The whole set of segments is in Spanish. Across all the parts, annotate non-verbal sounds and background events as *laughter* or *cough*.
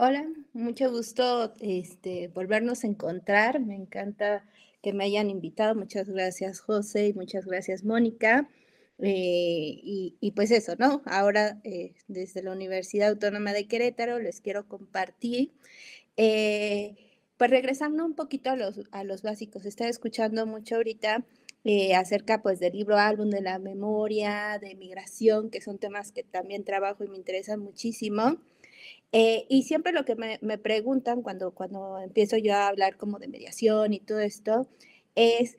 Hola, mucho gusto este, volvernos a encontrar. Me encanta que me hayan invitado. Muchas gracias, José, y muchas gracias, Mónica. Eh, y, pues eso, ¿no? Ahora eh, desde la Universidad Autónoma de Querétaro les quiero compartir. Eh, pues regresando un poquito a los, a los básicos, estaba escuchando mucho ahorita acerca pues del libro álbum de la memoria, de migración, que son temas que también trabajo y me interesan muchísimo. Eh, y siempre lo que me, preguntan cuando, cuando empiezo yo a hablar como de mediación y todo esto es,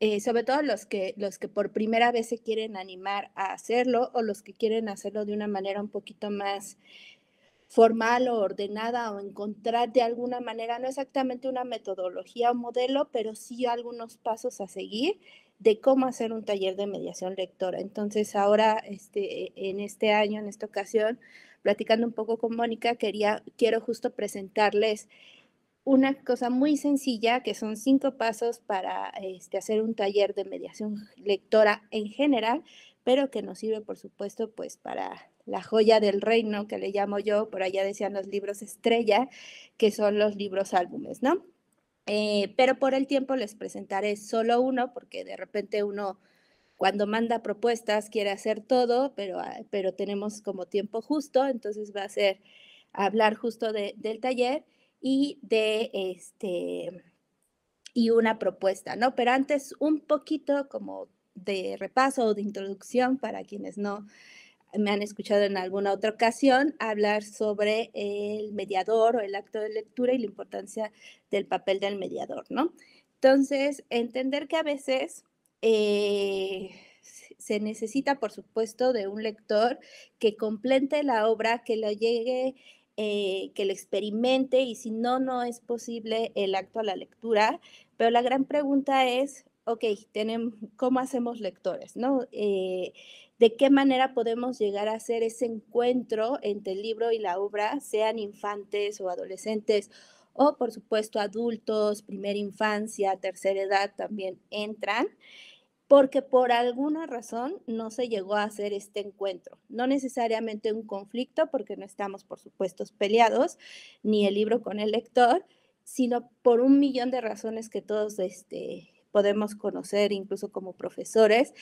eh, sobre todo los que, los que por primera vez se quieren animar a hacerlo o los que quieren hacerlo de una manera un poquito más formal o ordenada o encontrar de alguna manera, no exactamente una metodología o modelo, pero sí algunos pasos a seguir de cómo hacer un taller de mediación lectora. Entonces ahora, este, e, en este año, en esta ocasión, platicando un poco con Mónica, quería, quiero justo presentarles una cosa muy sencilla que son cinco pasos para este, hacer un taller de mediación lectora en general, pero que nos sirve, por supuesto, pues para la joya del reino, que le llamo yo, por allá decían los libros estrella, que son los libros álbumes, ¿no? Eh, pero por el tiempo les presentaré solo uno, porque de repente uno cuando manda propuestas quiere hacer todo, pero, ah, pero tenemos como tiempo justo, entonces va a ser hablar justo de, del taller y de este y una propuesta, ¿no? Pero antes un poquito como de repaso o de introducción para quienes no me han escuchado en alguna otra ocasión hablar sobre el mediador o el acto de lectura y la importancia del papel del mediador, ¿no? Entonces, entender que a veces eh, se necesita, por supuesto, de un lector que complete la obra, que la llegue, eh, que la experimente y si no, no es posible el acto a la lectura. Pero la gran pregunta es, ok, ¿cómo hacemos lectores? Eh, ¿De qué manera podemos llegar a hacer ese encuentro entre el libro y la obra, sean infantes o adolescentes? o por supuesto adultos, primera infancia, tercera edad también entran porque por alguna razón no se llegó a hacer este encuentro. No necesariamente un conflicto, porque no estamos, por supuesto, peleados, ni el libro con el lector, sino por un millón de razones que todos este, podemos conocer, incluso como profesores,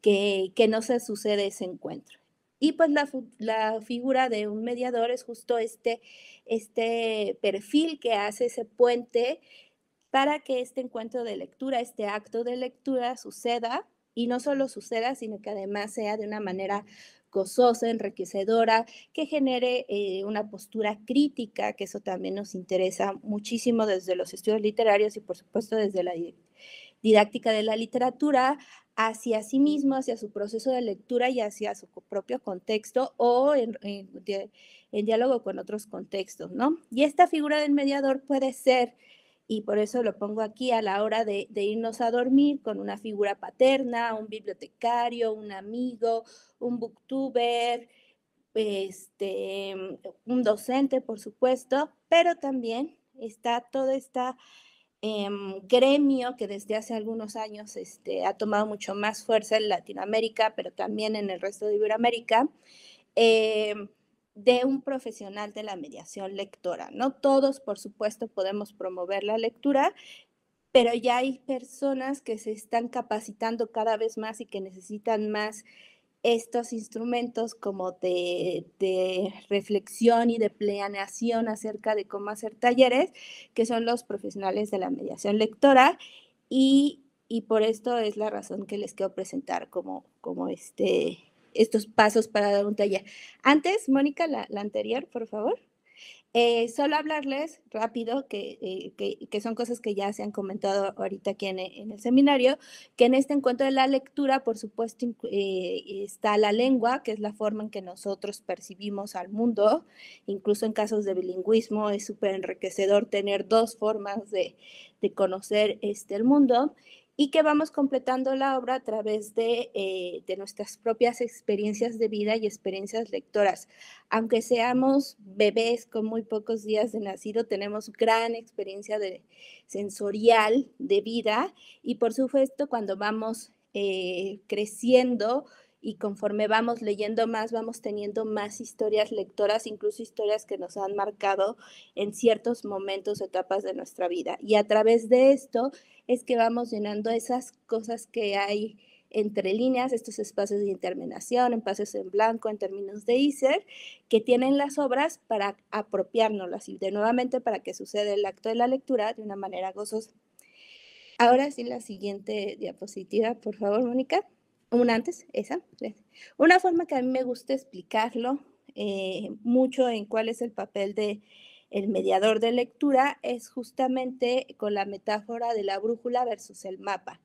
que, que no se sucede ese encuentro. Y pues la, la, figura de un mediador es justo este, este perfil que hace ese puente para que este encuentro de lectura, este acto de lectura suceda y no solo suceda, sino que además sea de una manera gozosa, enriquecedora, que genere eh, una postura crítica, que eso también nos interesa muchísimo desde los estudios literarios y por supuesto desde la didáctica de la literatura hacia sí mismo, hacia su proceso de lectura y hacia su propio contexto o en diálogo con otros contextos, ¿no? Y esta figura del mediador puede ser y por eso lo pongo aquí a la hora de, irnos a dormir con una figura paterna, un bibliotecario, un amigo, un booktuber, este, un docente, por supuesto, pero también está todo este gremio que desde hace algunos años este, ha tomado mucho más fuerza en Latinoamérica, pero también en el resto de Iberoamérica. Em, de un profesional de la mediación lectora. No todos, por supuesto, podemos promover la lectura, pero ya hay personas que se están capacitando cada vez más y que necesitan más estos instrumentos como de, reflexión y de planeación acerca de cómo hacer talleres, que son los profesionales de la mediación lectora, y, y por esto es la razón que les quiero presentar como, como este estos pasos para dar un taller. Antes, Mónica, la, anterior, por favor. Eh, solo hablarles rápido, eh, que, son cosas que ya se han comentado ahorita aquí en, en, el seminario, que en este encuentro de la lectura, por supuesto, eh, está la lengua, que es la forma en que nosotros percibimos al mundo. Incluso en casos de bilingüismo es súper enriquecedor tener dos formas de, conocer este, el mundo y que vamos completando la obra a través eh, de, nuestras propias experiencias de vida y experiencias lectoras. Aunque seamos bebés con muy pocos días de nacido, tenemos gran experiencia de, sensorial de vida y por supuesto cuando vamos eh, creciendo, y conforme vamos leyendo más, vamos teniendo más historias lectoras, incluso historias que nos han marcado en ciertos momentos, etapas de nuestra vida. Y a través de esto es que vamos llenando esas cosas que hay entre líneas, estos espacios de interminación, en pases en blanco, en términos de ISER, que tienen las obras para apropiárnoslas y de nuevamente para que suceda el acto de la lectura de una manera gozosa. Ahora sí, la siguiente diapositiva, por favor, Mónica una antes, esa. Una forma que a mí me gusta explicarlo eh, mucho en cuál es el papel de mediador de lectura es justamente con la metáfora de la brújula versus el mapa.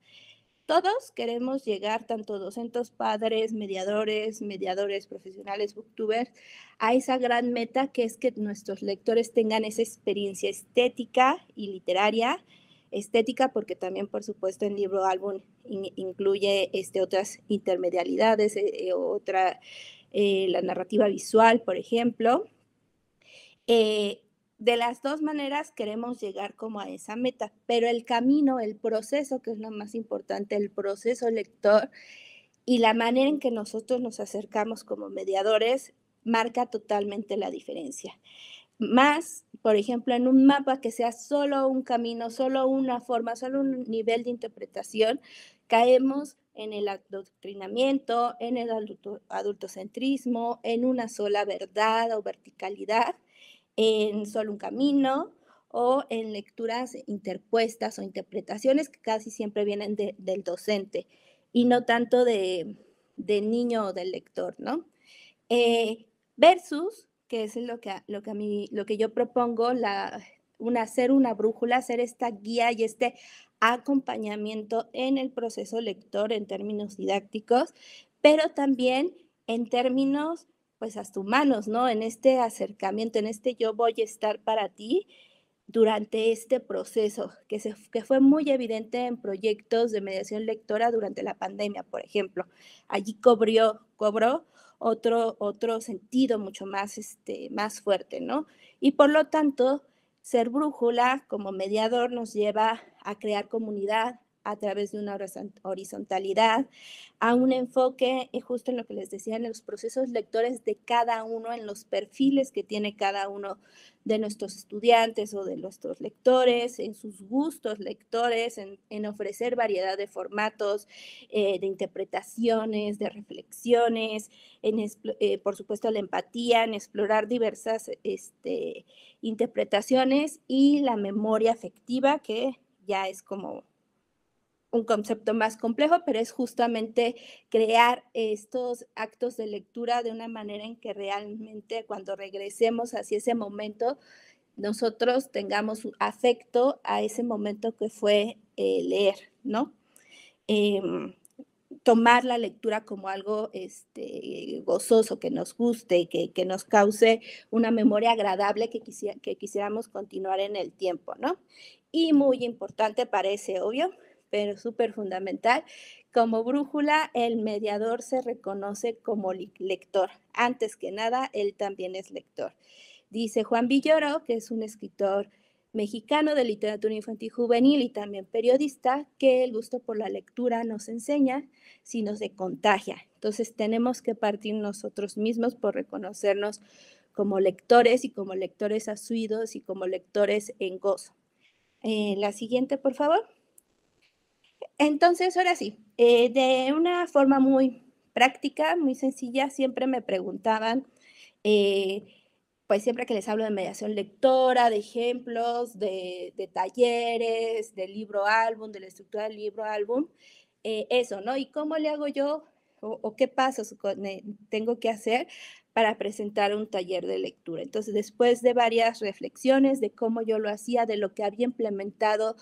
Todos queremos llegar, tanto docentes, padres, mediadores, mediadores profesionales, booktubers, a esa gran meta que es que nuestros lectores tengan esa experiencia estética y literaria estética, porque también, por supuesto, en libro álbum incluye este, otras intermedialidades, eh, eh, otra, eh, la narrativa visual, por ejemplo. de las dos maneras queremos llegar como a esa meta, pero el camino, el proceso, que es lo más importante, el proceso lector y la manera en que nosotros nos acercamos como mediadores marca totalmente la diferencia más, por ejemplo, en un mapa que sea solo un camino, solo una forma, solo un nivel de interpretación, caemos en el adoctrinamiento, en el adultocentrismo, en una sola verdad o verticalidad, en solo un camino o en lecturas interpuestas o interpretaciones que casi siempre vienen del docente y no tanto de, del niño o del lector, ¿no? Eh, versus que es lo que, lo que a mí, lo que yo propongo, la, hacer una brújula, hacer esta guía y este acompañamiento en el proceso lector en términos didácticos, pero también en términos, pues, hasta manos, ¿no? En este acercamiento, en este yo voy a estar para ti durante este proceso, que, fue muy evidente en proyectos de mediación lectora durante la pandemia, por ejemplo. Allí cobrió, cobró otro, otro sentido mucho más, este, más fuerte, ¿no? Y por lo tanto, ser brújula como mediador nos lleva a crear comunidad, a través de una horizontalidad, a un enfoque eh, justo en lo que les decía, en los procesos lectores de cada uno, en los perfiles que tiene cada uno de nuestros estudiantes o de nuestros lectores, en sus gustos lectores, en, ofrecer variedad de formatos, eh, de interpretaciones, de reflexiones, en, eh, por supuesto la empatía, en explorar diversas este, interpretaciones y la memoria afectiva que ya es como un concepto más complejo, pero es justamente crear estos actos de lectura de una manera en que realmente cuando regresemos hacia ese momento, nosotros tengamos afecto a ese momento que fue eh, leer, ¿no? Em, tomar la lectura como algo este, gozoso, que nos guste, que, que nos cause una memoria agradable que, que quisiéramos continuar en el tiempo, ¿no? Y muy importante, parece obvio, pero súper fundamental. Como brújula, el mediador se reconoce como lector. Antes que nada, él también es lector. Dice Juan Villoro, que es un escritor mexicano de literatura infantil y juvenil y también periodista, que el gusto por la lectura nos enseña, sino se contagia. Entonces tenemos que partir nosotros mismos por reconocernos como lectores y como lectores asuidos y como lectores en gozo. Eh, la siguiente, por favor. Entonces, ahora sí, eh, de una forma muy práctica, muy sencilla, siempre me preguntaban, eh, pues siempre que les hablo de mediación lectora, de ejemplos, de, talleres, de libro álbum, de la estructura del libro álbum, eh, eso, ¿no? ¿Y cómo le hago yo o qué pasos tengo que hacer para presentar un taller de lectura? Entonces, después de varias reflexiones de cómo yo lo hacía, de lo que había implementado,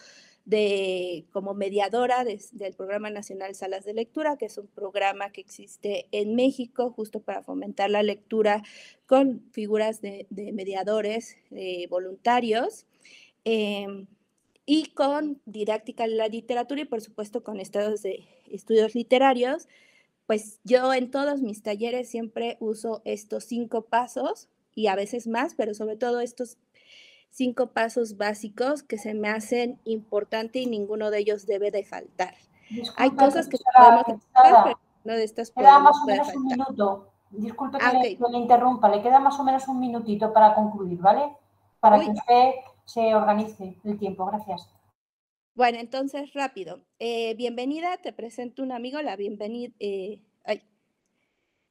de, como mediadora del Programa Nacional Salas de Lectura, que es un programa que existe en México justo para fomentar la lectura con figuras de, mediadores eh, voluntarios. Em, y con didáctica de la literatura y por supuesto con de, estudios literarios, pues yo en todos mis talleres siempre uso estos cinco pasos y a veces más, pero sobre todo estos cinco pasos básicos que se me hacen importantes y ninguno de ellos debe de faltar. Hay cosas que podemos pero no de estas Queda más o menos un minuto. Disculpe ah, que, le, interrumpa, le queda más o menos un minutito para concluir, ¿vale? Para que usted se organice el tiempo. Gracias. Bueno, entonces rápido. Eh, bienvenida, te presento un amigo, la bienvenida. Eh,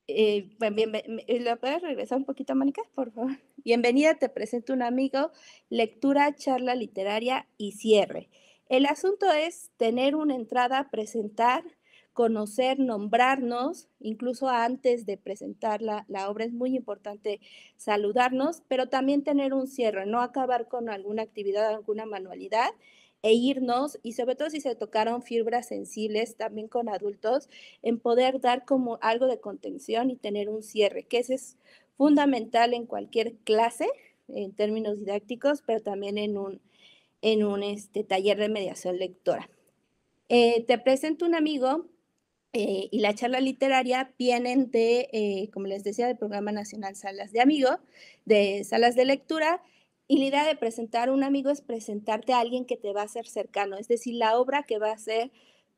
eh, puedes regresar un poquito, por favor? *laughs* Bienvenida, te presento un amigo, lectura, charla literaria y cierre. El asunto es tener una entrada, presentar, conocer, nombrarnos, incluso antes de presentar la, la obra es muy importante saludarnos, pero también tener un cierre, no acabar con alguna actividad, alguna manualidad, e irnos, y sobre todo si se tocaron fibras sensibles también con adultos, en poder dar como algo de contención y tener un cierre, que ese es fundamental en cualquier clase en términos didácticos, pero también en un, en un este, taller de mediación lectora. Eh, te presento un amigo eh, y la charla literaria vienen de, eh, como les decía, del Programa Nacional Salas de Amigo, de Salas de Lectura, y la idea de presentar a un amigo es presentarte a alguien que te va a ser cercano, es decir, la obra que va a ser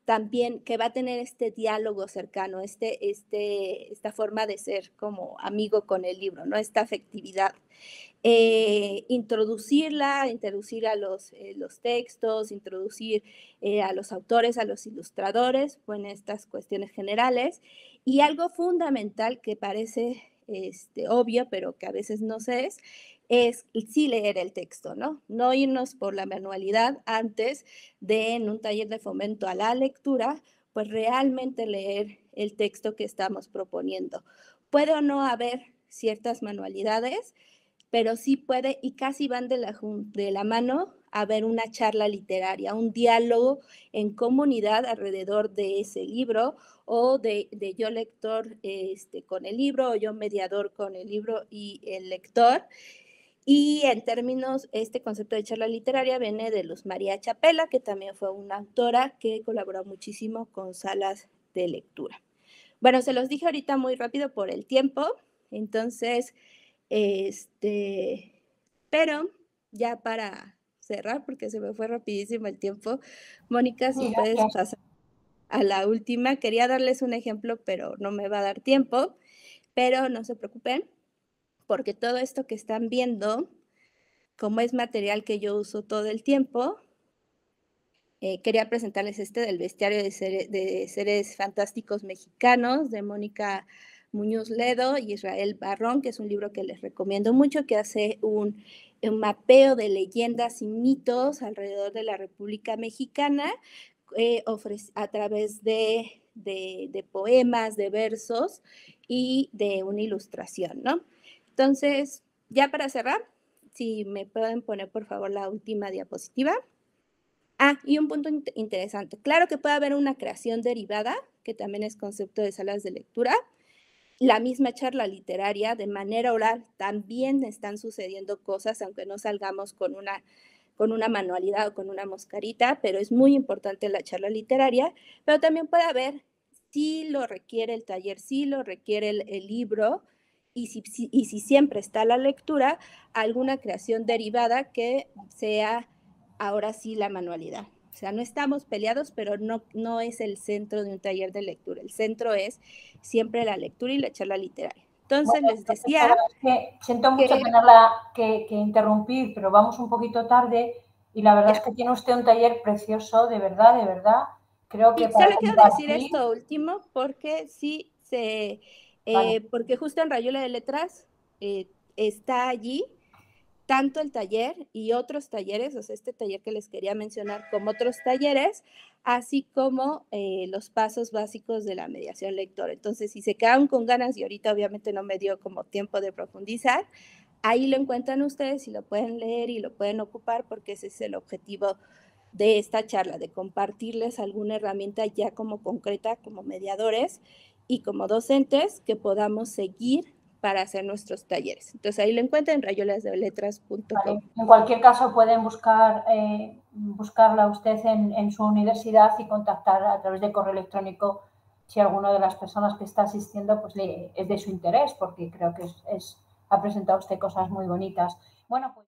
también, que va a tener este diálogo cercano, este, este, esta forma de ser como amigo con el libro, ¿no? Esta afectividad. Eh, introducirla, introducir a los, eh, los textos, introducir eh, a los autores, a los ilustradores, bueno, estas cuestiones generales. Y algo fundamental que parece este, obvio, pero que a veces no se es, es sí leer el texto, ¿no? No irnos por la manualidad antes de en un taller de fomento a la lectura, pues realmente leer el texto que estamos proponiendo. Puede o no haber ciertas manualidades, pero sí puede y casi van de la, de la mano a ver una charla literaria, un diálogo en comunidad alrededor de ese libro o de, de yo lector este, con el libro o yo mediador con el libro y el lector. Y en términos, este concepto de charla literaria viene de Luz María Chapela, que también fue una autora que colaboró muchísimo con salas de lectura. Bueno, se los dije ahorita muy rápido por el tiempo, entonces, este, pero ya para cerrar, porque se me fue rapidísimo el tiempo, Mónica, si puedes pasar a la última, quería darles un ejemplo, pero no me va a dar tiempo, pero no se preocupen porque todo esto que están viendo, como es material que yo uso todo el tiempo, eh, quería presentarles este del bestiario de, seres fantásticos mexicanos de Mónica Muñoz Ledo y Israel Barrón, que es un libro que les recomiendo mucho, que hace un, mapeo de leyendas y mitos alrededor de la República Mexicana eh, a través de, de poemas, de versos y de una ilustración, ¿no? Entonces, ya para cerrar, si me pueden poner por favor la última diapositiva. Ah, y un punto interesante. Claro que puede haber una creación derivada, que también es concepto de salas de lectura. La misma charla literaria de manera oral también están sucediendo cosas, aunque no salgamos con una, con una manualidad o con una moscarita, pero es muy importante la charla literaria. Pero también puede haber, si lo requiere el taller, si lo requiere el libro, y si, y si siempre está la lectura, alguna creación derivada que sea ahora sí la manualidad. O sea, no estamos peleados, pero no, no es el centro de un taller de lectura. El centro es siempre la lectura y la charla literaria. Entonces les decía... Que siento mucho que, tenerla que, interrumpir, pero vamos un poquito tarde y la verdad es que tiene usted un taller precioso, de verdad, de verdad. Creo que... Y solo quiero decir esto último porque sí se eh, porque justo en Rayuela de Letras eh, está allí tanto el taller y otros talleres, o sea, este taller que les quería mencionar como otros talleres, así como eh, los pasos básicos de la mediación lectora. Entonces, si se quedan con ganas, y ahorita obviamente no me dio como tiempo de profundizar, ahí lo encuentran ustedes y lo pueden leer y lo pueden ocupar porque ese es el objetivo de esta charla, de compartirles alguna herramienta ya como concreta, como mediadores, y como docentes que podamos seguir para hacer nuestros talleres. Entonces ahí lo encuentran en rayolasdeletras.com. En cualquier caso pueden buscar eh, buscarla usted en, su universidad y contactar a través de correo electrónico si alguna de las personas que está asistiendo pues le, es de su interés, porque creo que es, ha presentado usted cosas muy bonitas. Bueno, pues...